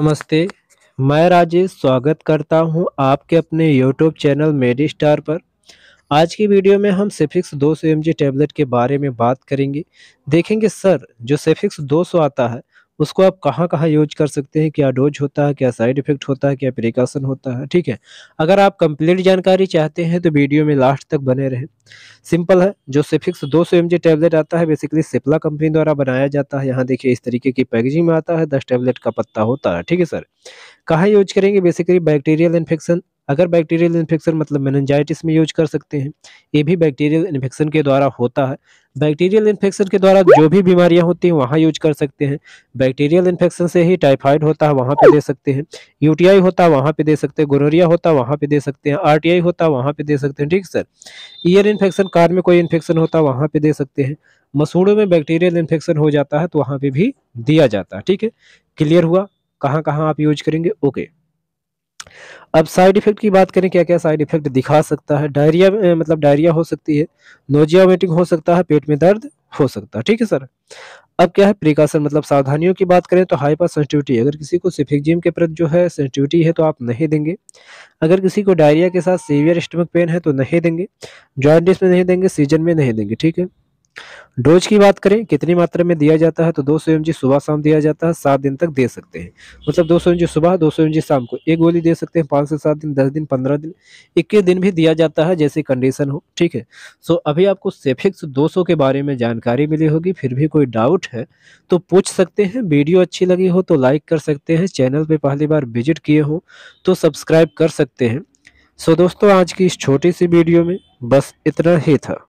नमस्ते मैं राजेश स्वागत करता हूं आपके अपने यूट्यूब चैनल मेडी स्टार पर आज की वीडियो में हम सेफिक्स 200 सौ टैबलेट के बारे में बात करेंगे देखेंगे सर जो सेफिक्स 200 आता है उसको आप कहाँ कहाँ यूज कर सकते हैं क्या डोज होता है क्या साइड इफेक्ट होता है क्या प्रिकॉशन होता है ठीक है अगर आप कंप्लीट जानकारी चाहते हैं तो वीडियो में लास्ट तक बने रहें सिंपल है जो सिफिक्स दो सौ टैबलेट आता है बेसिकली सिप्ला कंपनी द्वारा बनाया जाता है यहाँ देखिए इस तरीके की पैकेजिंग में आता है दस टैबलेट का पत्ता होता है ठीक है सर कहाँ यूज करेंगे बेसिकली बैक्टीरियल इन्फेक्शन अगर बैक्टीरियल इन्फेक्शन मतलब मेनजाइटिस में यूज कर सकते हैं ये भी बैक्टीरियल इन्फेक्शन के द्वारा होता है बैक्टीरियल इन्फेक्शन के द्वारा जो भी बीमारियां होती हैं वहाँ यूज कर सकते हैं बैक्टीरियल इन्फेक्शन से ही टाइफाइड होता है वहाँ पे दे सकते हैं यूटीआई होता है वहाँ पे दे सकते हैं गोनोरिया होता है वहाँ पे दे सकते हैं आरटीआई होता है वहाँ पे दे सकते हैं ठीक सर ईयर इन्फेक्शन कार में कोई इन्फेक्शन होता है वहाँ पे दे सकते हैं मसूड़ों में बैक्टीरियल इन्फेक्शन हो जाता है तो वहाँ पे भी दिया जाता है ठीक है क्लियर हुआ कहाँ कहाँ आप यूज करेंगे ओके अब साइड इफेक्ट की बात करें क्या क्या साइड इफेक्ट दिखा सकता है डायरिया मतलब डायरिया हो सकती है नोजिया वेटिंग हो सकता है पेट में दर्द हो सकता है ठीक है सर अब क्या है प्रिकॉशन मतलब सावधानियों की बात करें तो हाइपर सेंसिटिविटी अगर किसी को सिफिकजिम के प्रति जो है सेंसिटिविटी है तो आप नहीं देंगे अगर किसी को डायरिया के साथ सीवियर स्टमक पेन है तो नहीं देंगे जॉइंटिस में नहीं देंगे सीजन में नहीं देंगे ठीक है डोज की बात करें कितनी मात्रा में दिया जाता है तो दो सौ सुबह शाम दिया जाता है सात दिन तक दे सकते हैं मतलब दो सौ सुबह दो सौ शाम को एक गोली दे सकते हैं पाँच से सात दिन दस दिन पंद्रह दिन इक्कीस दिन भी दिया जाता है जैसे कंडीशन हो ठीक है सो अभी आपको सेफिक्स दो के बारे में जानकारी मिली होगी फिर भी कोई डाउट है तो पूछ सकते हैं वीडियो अच्छी लगी हो तो लाइक कर सकते हैं चैनल पर पहली बार विजिट किए हो तो सब्सक्राइब कर सकते हैं सो दोस्तों आज की इस छोटी सी वीडियो में बस इतना ही था